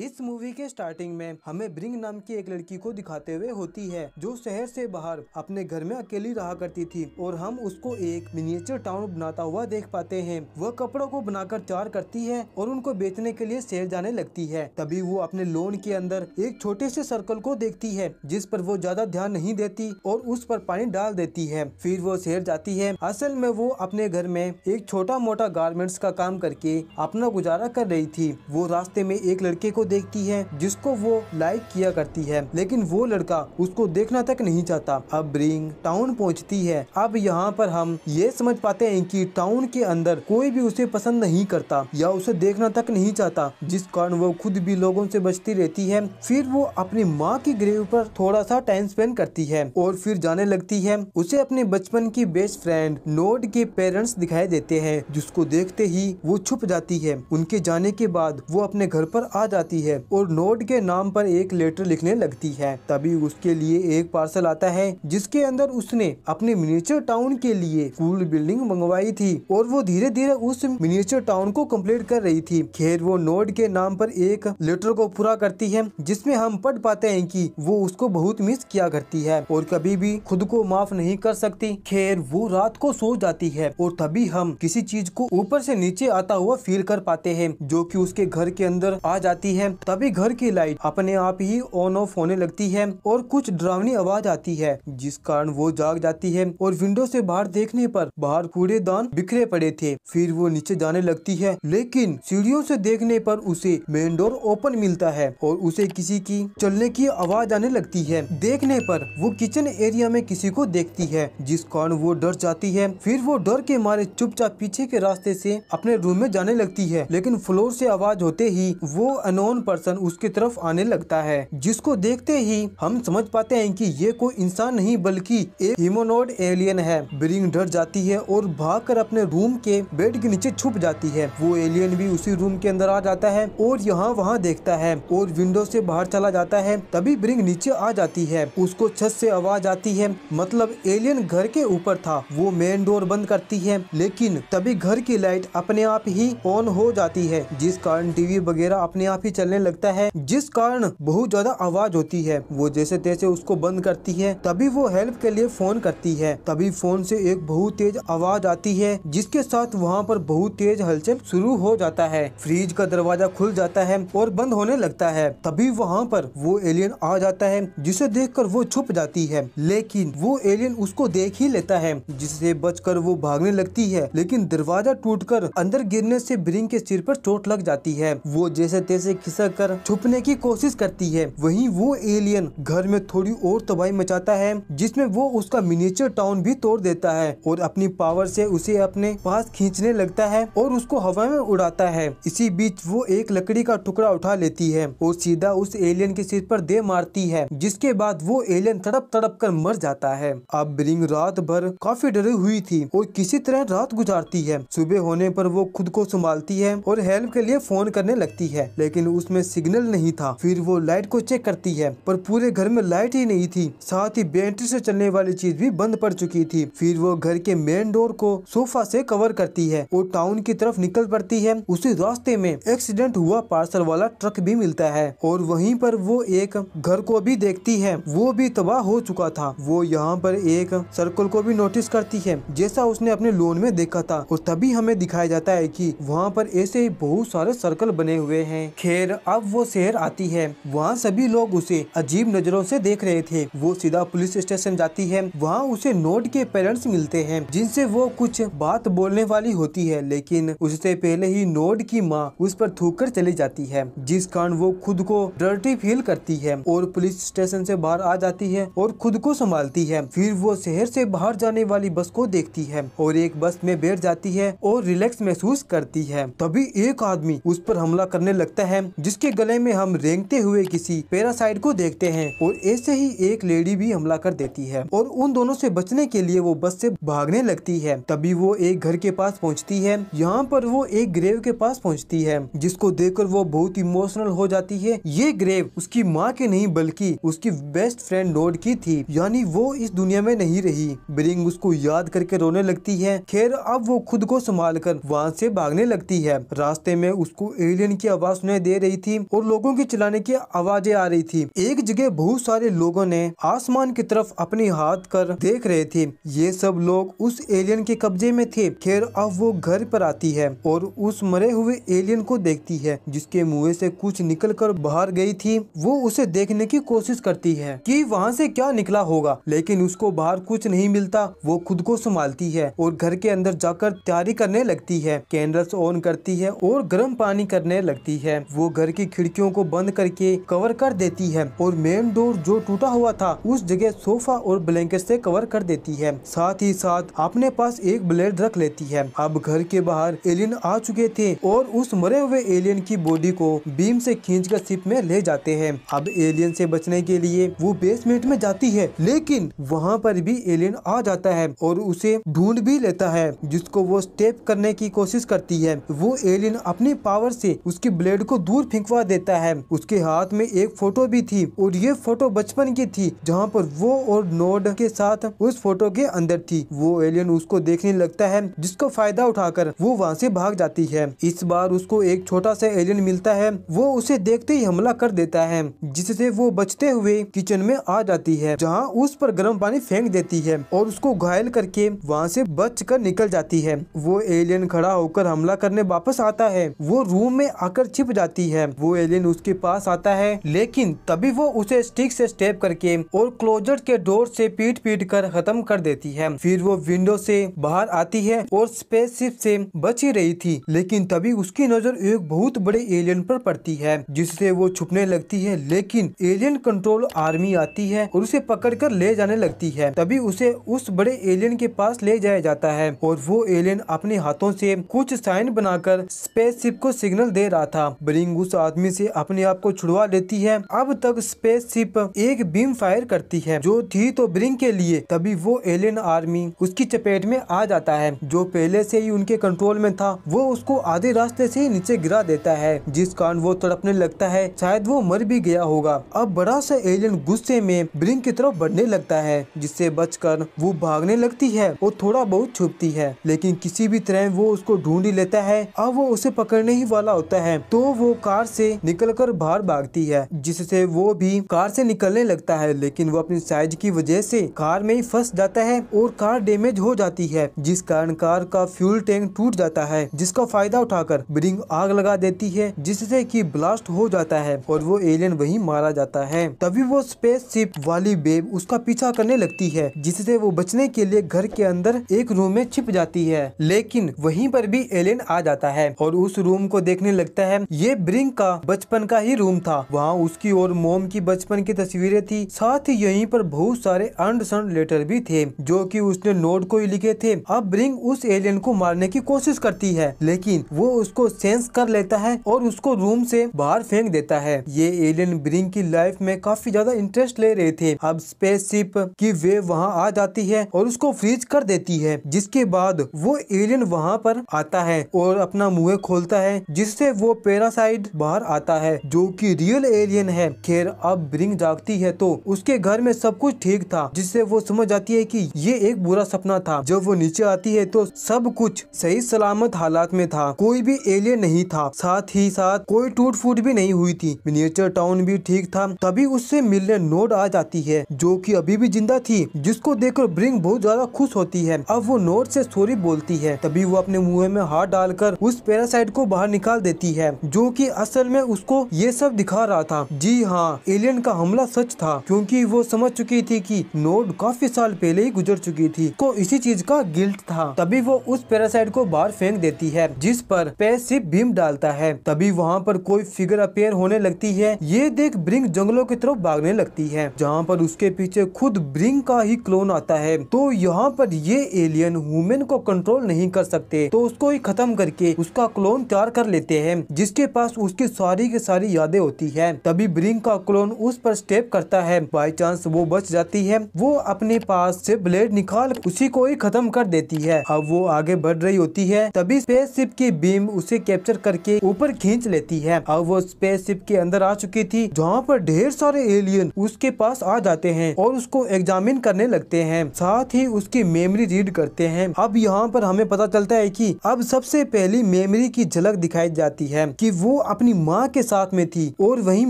इस मूवी के स्टार्टिंग में हमें ब्रिंग नाम की एक लड़की को दिखाते हुए होती है जो शहर से बाहर अपने घर में अकेली रहा करती थी और हम उसको एक मिनिएचर टाउन बनाता हुआ देख पाते हैं वह कपड़ों को बनाकर तैयार करती है और उनको बेचने के लिए शहर जाने लगती है तभी वो अपने लोन के अंदर एक छोटे से सर्कल को देखती है जिस पर वो ज्यादा ध्यान नहीं देती और उस पर पानी डाल देती है फिर वो शहर जाती है असल में वो अपने घर में एक छोटा मोटा गार्मेंट्स का काम करके अपना गुजारा कर रही थी वो रास्ते में एक लड़के को देखती है जिसको वो लाइक किया करती है लेकिन वो लड़का उसको देखना तक नहीं चाहता अब रिंग टाउन पहुंचती है अब यहाँ पर हम ये समझ पाते हैं कि टाउन के अंदर कोई भी उसे पसंद नहीं करता या उसे देखना तक नहीं चाहता जिस कारण वो खुद भी लोगों से बचती रहती है फिर वो अपनी माँ की ग्रेव पर थोड़ा सा टाइम स्पेंड करती है और फिर जाने लगती है उसे अपने बचपन की बेस्ट फ्रेंड नोड के पेरेंट्स दिखाई देते हैं जिसको देखते ही वो छुप जाती है उनके जाने के बाद वो अपने घर पर आ जाती जाती है और नोट के नाम पर एक लेटर लिखने लगती है तभी उसके लिए एक पार्सल आता है जिसके अंदर उसने अपने मिनिएचर टाउन के लिए स्कूल बिल्डिंग मंगवाई थी और वो धीरे धीरे उस मिनिएचर टाउन को कम्प्लीट कर रही थी खैर वो नोट के नाम पर एक लेटर को पूरा करती है जिसमे हम पढ़ पाते है की वो उसको बहुत मिस किया करती है और कभी भी खुद को माफ नहीं कर सकती खैर वो रात को सो जाती है और तभी हम किसी चीज को ऊपर से नीचे आता हुआ फील कर पाते हैं जो कि उसके घर के अंदर आ जाती है हैं तभी घर की लाइट अपने आप ही ऑन ऑफ होने लगती है और कुछ डरावनी आवाज आती है जिस कारण वो जाग जाती है और विंडो से बाहर देखने पर बाहर कूड़ेदान बिखरे पड़े थे फिर वो नीचे जाने लगती है लेकिन सीढ़ियों से देखने पर उसे मेन डोर ओपन मिलता है और उसे किसी की चलने की आवाज आने लगती है देखने पर वो किचन एरिया में किसी को देखती है जिस कारण वो डर जाती है फिर वो डर के मारे चुपचाप पीछे के रास्ते से अपने रूम में जाने लगती है लेकिन फ्लोर से आवाज होते ही वो अनोन नोन पर्सन उसकी तरफ आने लगता है जिसको देखते ही हम समझ पाते हैं कि ये कोई इंसान नहीं बल्कि एक हिमोनोड एलियन है ब्रिंग डर जाती है और भाग कर अपने रूम के बेड के नीचे छुप जाती है वो एलियन भी उसी रूम के अंदर आ जाता है और यहाँ वहाँ देखता है और विंडो से बाहर चला जाता है तभी ब्रिंग नीचे आ जाती है उसको छत से आवाज आती है मतलब एलियन घर के ऊपर था वो मेन डोर बंद करती है लेकिन तभी घर की लाइट अपने आप ही ऑन हो जाती है जिस कारण टीवी वगैरह अपने आप ही चलने लगता है जिस कारण बहुत ज्यादा आवाज होती है वो जैसे तैसे उसको बंद करती है तभी वो हेल्प के लिए फोन करती है तभी फोन से एक बहुत तेज आवाज आती है जिसके साथ वहाँ पर बहुत तेज हलचल शुरू हो जाता है फ्रिज का दरवाजा खुल जाता है और बंद होने लगता है तभी वहाँ पर वो एलियन आ जाता है जिसे देख वो छुप जाती है लेकिन वो एलियन उसको देख ही लेता है जिससे बचकर वो भागने लगती है लेकिन दरवाजा टूटकर अंदर गिरने से ब्रिंग के सिर पर चोट लग जाती है वो जैसे तैसे फिसक कर छुपने की कोशिश करती है वही वो एलियन घर में थोड़ी और तबाही मचाता है जिसमे वो उसका मिनिएचर टाउन भी तोड़ देता है और अपनी पावर से उसे अपने पास खींचने लगता है और उसको हवा में उड़ाता है इसी बीच वो एक लकड़ी का टुकड़ा उठा लेती है और सीधा उस एलियन के सिर पर दे मारती है जिसके बाद वो एलियन तड़प तड़प कर मर जाता है अब ब्रिंग रात भर काफी डरी हुई थी और किसी तरह रात गुजारती है सुबह होने पर वो खुद को संभालती है और हेल्प के लिए फोन करने लगती है लेकिन उसमें सिग्नल नहीं था फिर वो लाइट को चेक करती है पर पूरे घर में लाइट ही नहीं थी साथ ही बैटरी से चलने वाली चीज भी बंद पड़ चुकी थी फिर वो घर के मेन डोर को सोफा से कवर करती है और टाउन की तरफ निकल पड़ती है उसी रास्ते में एक्सीडेंट हुआ पार्सल वाला ट्रक भी मिलता है और वहीं पर वो एक घर को भी देखती है वो भी तबाह हो चुका था वो यहाँ पर एक सर्कल को भी नोटिस करती है जैसा उसने अपने लोन में देखा था और तभी हमें दिखाया जाता है कि वहाँ पर ऐसे ही बहुत सारे सर्कल बने हुए हैं खैर फिर अब वो शहर आती है वहाँ सभी लोग उसे अजीब नजरों से देख रहे थे वो सीधा पुलिस स्टेशन जाती है वहाँ उसे नोट के पेरेंट्स मिलते हैं जिनसे वो कुछ बात बोलने वाली होती है लेकिन उससे पहले ही नोट की माँ उस पर थूक कर चली जाती है जिस कारण वो खुद को डर्टी फील करती है और पुलिस स्टेशन से बाहर आ जाती है और खुद को संभालती है फिर वो शहर से बाहर जाने वाली बस को देखती है और एक बस में बैठ जाती है और रिलैक्स महसूस करती है तभी एक आदमी उस पर हमला करने लगता है जिसके गले में हम रेंगते हुए किसी पैरासाइड को देखते हैं और ऐसे ही एक लेडी भी हमला कर देती है और उन दोनों से बचने के लिए वो बस से भागने लगती है तभी वो एक घर के पास पहुंचती है यहाँ पर वो एक ग्रेव के पास पहुंचती है जिसको देखकर वो बहुत इमोशनल हो जाती है ये ग्रेव उसकी माँ के नहीं बल्कि उसकी बेस्ट फ्रेंड नोड की थी यानी वो इस दुनिया में नहीं रही ब्रिंग उसको याद करके रोने लगती है खैर अब वो खुद को संभाल कर वहाँ से भागने लगती है रास्ते में उसको एलियन की आवाज सुनाई दे रही रही थी और लोगों की चिल्लाने की आवाजें आ रही थी एक जगह बहुत सारे लोगों ने आसमान की तरफ अपने हाथ कर देख रहे थे ये सब लोग उस एलियन के कब्जे में थे खैर अब वो घर पर आती है और उस मरे हुए एलियन को देखती है जिसके मुँह से कुछ निकल कर बाहर गई थी वो उसे देखने की कोशिश करती है कि वहाँ से क्या निकला होगा लेकिन उसको बाहर कुछ नहीं मिलता वो खुद को संभालती है और घर के अंदर जाकर तैयारी करने लगती है कैंडल्स ऑन करती है और गर्म पानी करने लगती है वो घर की खिड़कियों को बंद करके कवर कर देती है और मेन डोर जो टूटा हुआ था उस जगह सोफा और ब्लैंकेट से कवर कर देती है साथ ही साथ अपने पास एक ब्लेड रख लेती है अब घर के बाहर एलियन आ चुके थे और उस मरे हुए एलियन की बॉडी को बीम से खींच कर सिप में ले जाते हैं अब एलियन से बचने के लिए वो बेसमेंट में जाती है लेकिन वहाँ पर भी एलियन आ जाता है और उसे ढूंढ भी लेता है जिसको वो स्टेप करने की कोशिश करती है वो एलियन अपनी पावर से उसकी ब्लेड को दूर फेंकवा देता है उसके हाथ में एक फोटो भी थी और ये फोटो बचपन की थी जहाँ पर वो और नोड के साथ उस फोटो के अंदर थी वो एलियन उसको देखने लगता है जिसको फायदा उठाकर वो वहाँ से भाग जाती है इस बार उसको एक छोटा सा एलियन मिलता है वो उसे देखते ही हमला कर देता है जिससे वो बचते हुए किचन में आ जाती है जहाँ उस पर गर्म पानी फेंक देती है और उसको घायल करके वहाँ से बच कर निकल जाती है वो एलियन खड़ा होकर हमला करने वापस आता है वो रूम में आकर छिप जाती होती है वो एलियन उसके पास आता है लेकिन तभी वो उसे स्टिक से स्टेप करके और क्लोजर के डोर से पीट पीट कर खत्म कर देती है फिर वो विंडो से बाहर आती है और स्पेसशिप से बची रही थी लेकिन तभी उसकी नजर एक बहुत बड़े एलियन पर पड़ती है जिससे वो छुपने लगती है लेकिन एलियन कंट्रोल आर्मी आती है और उसे पकड़ कर ले जाने लगती है तभी उसे उस बड़े एलियन के पास ले जाया जाता है और वो एलियन अपने हाथों से कुछ साइन बनाकर स्पेसशिप को सिग्नल दे रहा था ब्रिंग उस आदमी से अपने आप को छुड़वा लेती है अब तक शिप एक बीम फायर करती है जो थी तो ब्रिंग के लिए तभी वो एलियन आर्मी उसकी चपेट में आ जाता है जो पहले से ही उनके कंट्रोल में था वो उसको आधे रास्ते से ही नीचे गिरा देता है जिस कारण वो तड़पने लगता है शायद वो मर भी गया होगा अब बड़ा सा एलियन गुस्से में ब्रिंग की तरफ बढ़ने लगता है जिससे बच वो भागने लगती है और थोड़ा बहुत छुपती है लेकिन किसी भी तरह वो उसको ढूंढ ही लेता है अब वो उसे पकड़ने ही वाला होता है तो वो कार से निकलकर बाहर भागती है जिससे वो भी कार से निकलने लगता है लेकिन वो अपनी साइज की वजह से कार में ही फंस जाता है और कार डैमेज हो जाती है जिस कारण कार का फ्यूल टैंक टूट जाता है जिसका फायदा उठाकर ब्रिंग आग लगा देती है जिससे की ब्लास्ट हो जाता है और वो एलियन वही मारा जाता है तभी वो स्पेसशिप वाली बेब उसका पीछा करने लगती है जिससे वो बचने के लिए घर के अंदर एक रूम में छिप जाती है लेकिन वहीं पर भी एलियन आ जाता है और उस रूम को देखने लगता है ये ब्रिंग रिंग का बचपन का ही रूम था वहाँ उसकी और मोम की बचपन की तस्वीरें थी साथ ही यहीं पर बहुत सारे अंड लेटर भी थे जो कि उसने नोट को ही लिखे थे अब रिंग उस एलियन को मारने की कोशिश करती है लेकिन वो उसको सेंस कर लेता है और उसको रूम से बाहर फेंक देता है ये एलियन ब्रिंग की लाइफ में काफी ज्यादा इंटरेस्ट ले रहे थे अब शिप की वे वहाँ आ जाती है और उसको फ्रीज कर देती है जिसके बाद वो एलियन वहाँ पर आता है और अपना मुँह खोलता है जिससे वो पेरासाइड तुरंत बाहर आता है जो कि रियल एलियन है खैर अब ब्रिंग जागती है तो उसके घर में सब कुछ ठीक था जिससे वो समझ जाती है कि ये एक बुरा सपना था जब वो नीचे आती है तो सब कुछ सही सलामत हालात में था कोई भी एलियन नहीं था साथ ही साथ कोई टूट फूट भी नहीं हुई थी मिनिएचर टाउन भी ठीक था तभी उससे मिलने नोट आ जाती है जो की अभी भी जिंदा थी जिसको देखकर ब्रिंग बहुत ज्यादा खुश होती है अब वो नोट से सोरी बोलती है तभी वो अपने मुंह में हाथ डालकर उस पैरासाइट को बाहर निकाल देती है जो कि असल में उसको ये सब दिखा रहा था जी हाँ एलियन का हमला सच था क्योंकि वो समझ चुकी थी कि नोड काफी साल पहले ही गुजर चुकी थी को इसी चीज का गिल्ट था तभी वो उस पैरासाइड को बाहर फेंक देती है जिस पर पैसिव भीम डालता है तभी वहाँ पर कोई फिगर अपेयर होने लगती है ये देख ब्रिंग जंगलों की तरफ भागने लगती है जहाँ पर उसके पीछे खुद ब्रिंग का ही क्लोन आता है तो यहाँ पर ये एलियन वुमेन को कंट्रोल नहीं कर सकते तो उसको ही खत्म करके उसका क्लोन तैयार कर लेते हैं जिसके पास उसकी सारी की सारी यादें होती है तभी ब्रिंग का क्लोन उस पर स्टेप करता है बाई चांस वो बच जाती है वो अपने पास से ब्लेड निकाल उसी को ही खत्म कर देती है अब वो आगे बढ़ रही होती है तभी शिप की बीम उसे कैप्चर करके ऊपर खींच लेती है अब वो शिप के अंदर आ चुकी थी जहाँ पर ढेर सारे एलियन उसके पास आ जाते हैं और उसको एग्जामिन करने लगते हैं साथ ही उसकी मेमोरी रीड करते हैं अब यहाँ पर हमें पता चलता है कि अब सबसे पहली मेमोरी की झलक दिखाई जाती है कि वो अपनी माँ के साथ में थी और वही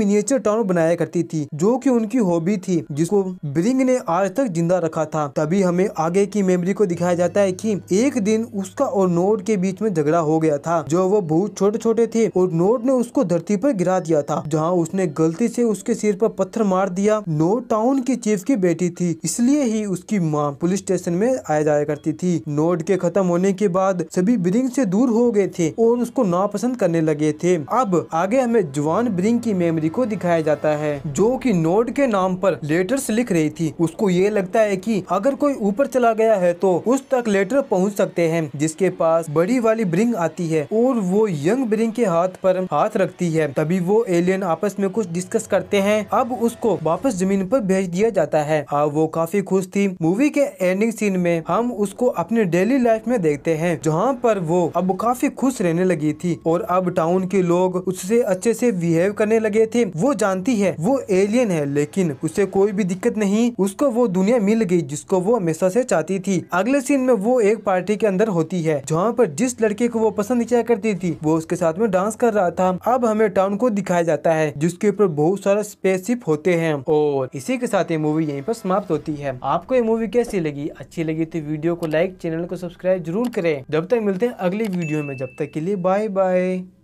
मिनिएचर टाउन बनाया करती थी जो की उनकी हॉबी थी जिसको ब्रिंग ने आज तक जिंदा रखा था तभी हमें आगे की मेमोरी को दिखाया जाता है की एक दिन उसका और नोट के बीच में झगड़ा हो गया था जो वो बहुत छोटे छोटे थे और नोट ने उसको धरती पर गिरा दिया था जहाँ उसने गलती से उसके सिर पर पत्थर मार दिया नोट टाउन की चीफ की बेटी थी इसलिए ही उसकी माँ पुलिस स्टेशन में आया जाया करती थी नोट के खत्म होने के बाद सभी बिरिंग से दूर हो गए थे और उसको नापसंद करने लगे थे अब आगे हमें जुआन ब्रिंग की मेमोरी को दिखाया जाता है जो कि नोड के नाम पर लेटर्स लिख रही थी उसको ये लगता है कि अगर कोई ऊपर चला गया है तो उस तक लेटर पहुंच सकते हैं जिसके पास बड़ी वाली ब्रिंग आती है और वो यंग ब्रिंग के हाथ पर हाथ रखती है तभी वो एलियन आपस में कुछ डिस्कस करते हैं अब उसको वापस जमीन पर भेज दिया जाता है अब हाँ, वो काफी खुश थी मूवी के एंडिंग सीन में हम उसको अपने डेली लाइफ में देखते हैं जहाँ पर वो अब काफी खुश रहने लगी थी और अब टाउन के लोग उससे अच्छे से बिहेव करने लगे थे वो जानती है वो एलियन है लेकिन उसे कोई भी दिक्कत नहीं उसको वो दुनिया मिल गई जिसको वो हमेशा से चाहती थी अगले सीन में वो एक पार्टी के अंदर होती है जहाँ पर जिस लड़के को वो पसंद किया करती थी वो उसके साथ में डांस कर रहा था अब हमें टाउन को दिखाया जाता है जिसके ऊपर बहुत सारा स्पेसशिप होते हैं और इसी के साथ ये मूवी यही पर समाप्त होती है आपको ये मूवी कैसी लगी अच्छी लगी तो वीडियो को लाइक चैनल को सब्सक्राइब जरूर करें जब तक मिलते हैं अगली वीडियो में जब तक के लिए बाय बाय